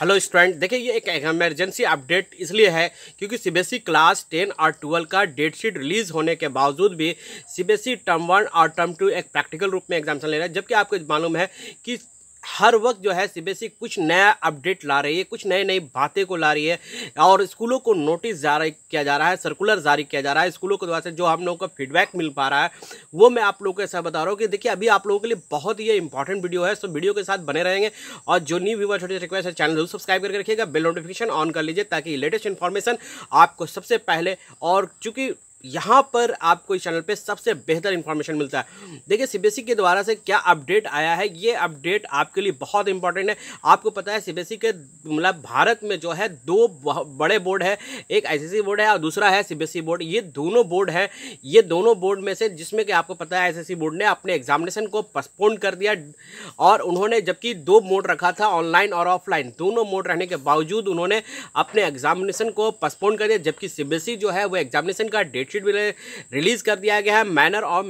hello student देखिए ये एक इमरजेंसी अपडेट इसलिए है क्योंकि सीबीएसई क्लास टेन और ट्वेल्व का डेट शीट रिलीज होने के बावजूद भी सीबीएसई टर्म वन और टर्म टू एक प्रैक्टिकल रूप में एग्जामेशन ले रहा है जबकि आपको मालूम है कि हर वक्त जो है सीबीएसई e कुछ नया अपडेट ला रही है कुछ नई नई बातें को ला रही है और स्कूलों को नोटिस जारी किया जा रहा है सर्कुलर जारी किया जा रहा है स्कूलों के द्वारा से जो हम लोगों को फीडबैक मिल पा रहा है वो मैं आप लोगों के साथ बता रहा हूँ कि देखिए अभी आप लोगों के लिए बहुत ही इंपॉर्टेंट वीडियो है सो वीडियो के साथ बने रहेंगे और जो न्यू व्यूवर छोटी रिक्वेस्ट है चैनल जरूर सब्सक्राइब करके रखिएगा बिल नोटिफिकेशन ऑन कर लीजिए ताकि लेटेस्ट इन्फॉर्मेशन आपको सबसे पहले और चूँकि यहाँ पर आपको इस चैनल पे सबसे बेहतर इन्फॉर्मेशन मिलता है देखिए सीबीएसई e के द्वारा से क्या अपडेट आया है ये अपडेट आपके लिए बहुत इंपॉर्टेंट है आपको पता है सीबीएसई e के मतलब भारत में जो है दो बड़े बोर्ड है एक आईसीसी बोर्ड है और दूसरा है सीबीएसई बोर्ड e ये दोनों बोर्ड है ये दोनों बोर्ड में से जिसमें कि आपको पता है आई बोर्ड ने अपने एग्जामिनेशन को पोस्टपोन कर दिया और उन्होंने जबकि दो मोड रखा था ऑनलाइन और ऑफलाइन दोनों मोड रहने के बावजूद उन्होंने अपने एग्जामिनेशन को पोस्टपोन कर दिया जबकि सीबीएसई जो है वो एग्जामिनेशन का डेट बेडशीट भी रिलीज़ कर दिया गया है मैनर ऑफ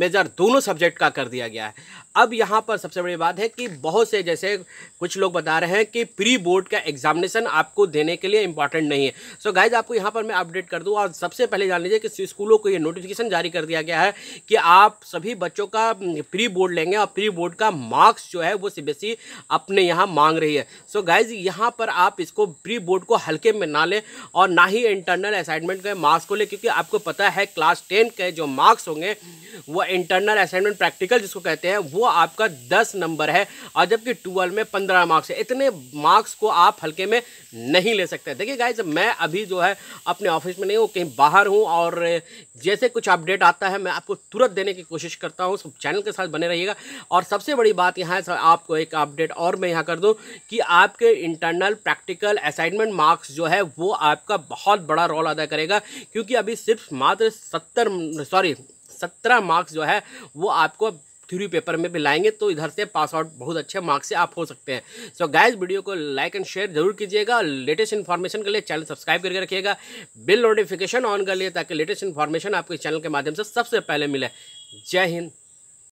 मेजर दोनों सब्जेक्ट का कर दिया गया है अब यहाँ पर सबसे बड़ी बात है कि बहुत से जैसे कुछ लोग बता रहे हैं कि प्री बोर्ड का एग्जामिनेशन आपको देने के लिए इंपॉर्टेंट नहीं है सो so गाइज आपको यहाँ पर मैं अपडेट कर दूँ और सबसे पहले जान लीजिए कि स्कूलों को ये नोटिफिकेशन जारी कर दिया गया है कि आप सभी बच्चों का प्री बोर्ड लेंगे और प्री बोर्ड का मार्क्स जो है वो सी e अपने यहाँ मांग रही है सो so गाइज यहाँ पर आप इसको प्री बोर्ड को हल्के में ना लें और ना ही इंटरनल असाइनमेंट के मार्क्स को लें क्योंकि आपको पता है क्लास टेन के जो मार्क्स होंगे वह इंटरनल असाइनमेंट प्रैक्टिकल जिसको कहते हैं वो आपका दस नंबर है और जबकि ट्वेल्व में पंद्रह मार्क्स है इतने मार्क्स को आप हल्के में नहीं ले सकते देखिए गाइज मैं अभी जो है अपने ऑफिस में नहीं हूँ कहीं बाहर हूँ और जैसे कुछ अपडेट आता है मैं आपको तुरंत देने की कोशिश करता हूँ चैनल के साथ बने रहिएगा और सबसे बड़ी बात यहाँ है आपको एक अपडेट और मैं यहाँ कर दूँ कि आपके इंटरनल प्रैक्टिकल असाइनमेंट मार्क्स जो है वो आपका बहुत बड़ा रोल अदा करेगा क्योंकि अभी सिर्फ मात्र सत्तर सॉरी सत्रह मार्क्स जो है वो आपको थ्यूरी पेपर में भी लाएंगे तो इधर से पास आउट बहुत अच्छे मार्क्स से आप हो सकते हैं सो गाइज वीडियो को लाइक एंड शेयर जरूर कीजिएगा लेटेस्ट इन्फॉर्मेशन के लिए चैनल सब्सक्राइब करके रखिएगा बिल नोटिफिकेशन ऑन कर लिए ताकि लेटेस्ट इन्फॉर्मेशन आपके चैनल के माध्यम से सबसे पहले मिले जय हिंद